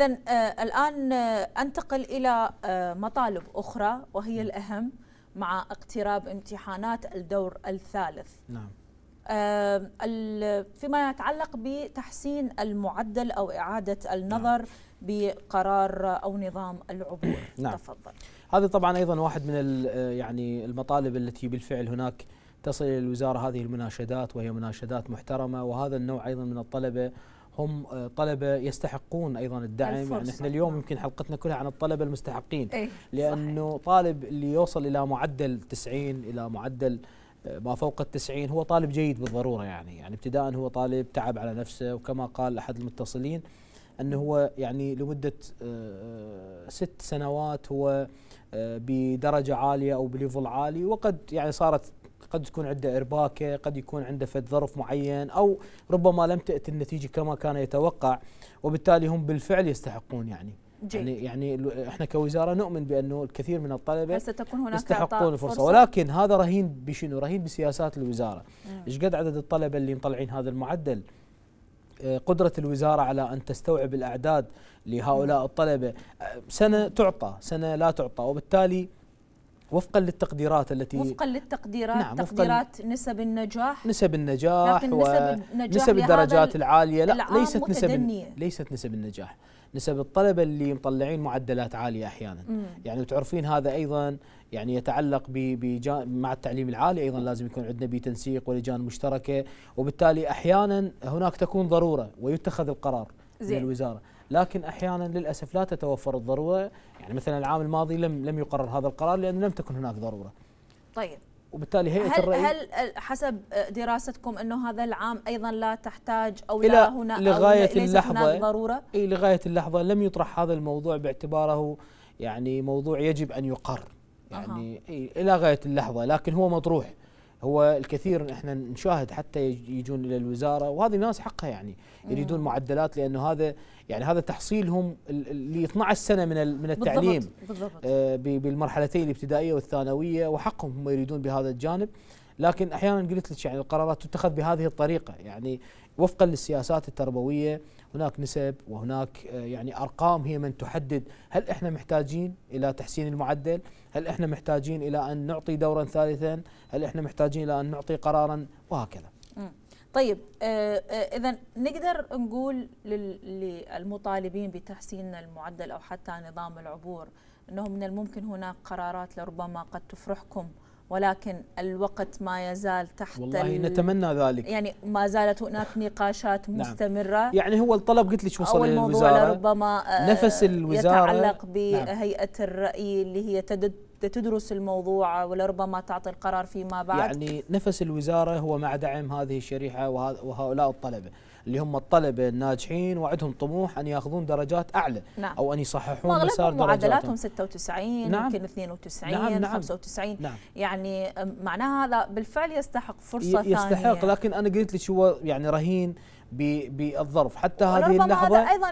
إذا آه، الآن آه، أنتقل إلى آه، مطالب أخرى وهي نعم. الأهم مع اقتراب امتحانات الدور الثالث نعم فيما يتعلق بتحسين المعدل أو إعادة النظر نعم. بقرار أو نظام العبور نعم. تفضل هذا طبعا أيضا واحد من يعني المطالب التي بالفعل هناك تصل إلى الوزارة هذه المناشدات وهي مناشدات محترمة وهذا النوع أيضا من الطلبة هم آه، طلبه يستحقون ايضا الدعم يعني الفرصة. يعني احنا اليوم يمكن حلقتنا كلها عن الطلبه المستحقين إيه، لانه طالب اللي يوصل الى معدل 90 الى معدل آه، ما فوق التسعين هو طالب جيد بالضروره يعني يعني ابتداء هو طالب تعب على نفسه وكما قال احد المتصلين انه هو يعني لمده آه، ست سنوات هو بدرجه عاليه او بليفل عالي وقد يعني صارت قد تكون عنده إرباكة قد يكون عنده فد ظرف معين أو ربما لم تأتي النتيجة كما كان يتوقع وبالتالي هم بالفعل يستحقون يعني جي. يعني يعني احنا كوزاره نؤمن بانه الكثير من الطلبه ستكون هناك يستحقون الفرصه فرصة؟ ولكن هذا رهين بشنو؟ رهين بسياسات الوزاره، نعم. ايش قد عدد الطلبه اللي مطلعين هذا المعدل؟ آه، قدرة الوزارة على أن تستوعب الأعداد لهؤلاء الطلبة آه، سنة تعطى سنة لا تعطى وبالتالي وفقا للتقديرات التي وفقا للتقديرات نعم تقديرات نسب النجاح نسب النجاح لكن نسب النجاح نسب الدرجات العالية لا ليست نسب ليست نسب النجاح نسب الطلبة اللي مطلعين معدلات عالية أحيانا يعني وتعرفين هذا أيضا يعني يتعلق ب مع التعليم العالي أيضا لازم يكون عندنا بتنسيق ولجان مشتركة وبالتالي أحيانا هناك تكون ضرورة ويتخذ القرار زي. من الوزارة لكن احيانا للاسف لا تتوفر الضروره يعني مثلا العام الماضي لم لم يقرر هذا القرار لانه لم تكن هناك ضروره طيب وبالتالي هيئه هل الرأي هل حسب دراستكم انه هذا العام ايضا لا تحتاج او لا هنا لغايه أو اللحظه ضروره اي لغايه اللحظه لم يطرح هذا الموضوع باعتباره يعني موضوع يجب ان يقر يعني أه. إيه الى غايه اللحظه لكن هو مطروح هو الكثير احنا نشاهد حتى يجون الى الوزاره وهذه ناس حقها يعني يريدون معدلات لانه هذا يعني هذا تحصيلهم ل 12 سنه من من التعليم بالضبط آه، بالضبط. بالمرحلتين الابتدائيه والثانويه وحقهم هم يريدون بهذا الجانب لكن احيانا قلت لك يعني القرارات تتخذ بهذه الطريقه يعني وفقا للسياسات التربويه هناك نسب وهناك آه، يعني ارقام هي من تحدد هل احنا محتاجين الى تحسين المعدل؟ هل احنا محتاجين الى ان نعطي دورا ثالثا؟ هل احنا محتاجين الى ان نعطي قرارا وهكذا. طيب آه، آه، اذا نقدر نقول للمطالبين بتحسين المعدل او حتى نظام العبور انه من الممكن هناك قرارات لربما قد تفرحكم ولكن الوقت ما يزال تحت والله نتمنى ذلك يعني ما زالت هناك نقاشات نعم. مستمرة نعم. يعني هو الطلب قلت لك وصل للوزارة ربما آه، نفس الوزارة يتعلق نعم. بهيئة الرأي اللي هي تدد تدرس الموضوع ولربما تعطي القرار فيما بعد يعني نفس الوزارة هو مع دعم هذه الشريحة وهؤلاء الطلبة اللي هم الطلبة الناجحين وعندهم طموح أن ياخذون درجات أعلى نعم. أو أن يصححون مسار معدلاتهم 96 نعم. يمكن 92 نعم. نعم. 95 نعم. يعني معناها هذا بالفعل يستحق فرصة يستحق ثانية يستحق لكن أنا قلت لك هو يعني رهين بالظرف حتى هذه اللحظه هذا ايضا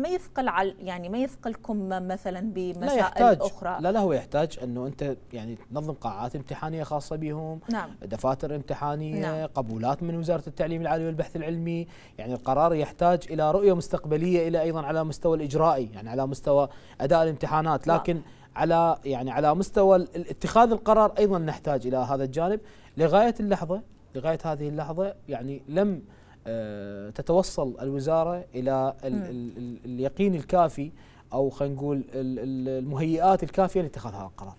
ما يثقل على يعني ما يثقلكم مثلا بمسائل لا يحتاج اخرى لا لا هو يحتاج انه انت يعني تنظم قاعات امتحانيه خاصه بهم نعم. دفاتر امتحانيه نعم. قبولات من وزاره التعليم العالي والبحث العلمي يعني القرار يحتاج الى رؤيه مستقبليه الى ايضا على مستوى الاجرائي يعني على مستوى اداء الامتحانات نعم. لكن نعم. على يعني على مستوى اتخاذ القرار ايضا نحتاج الى هذا الجانب لغايه اللحظه لغايه هذه اللحظه يعني لم آه، تتوصل الوزاره الى اليقين الكافي او خلينا نقول المهيئات الكافيه لاتخاذ هذا القرار.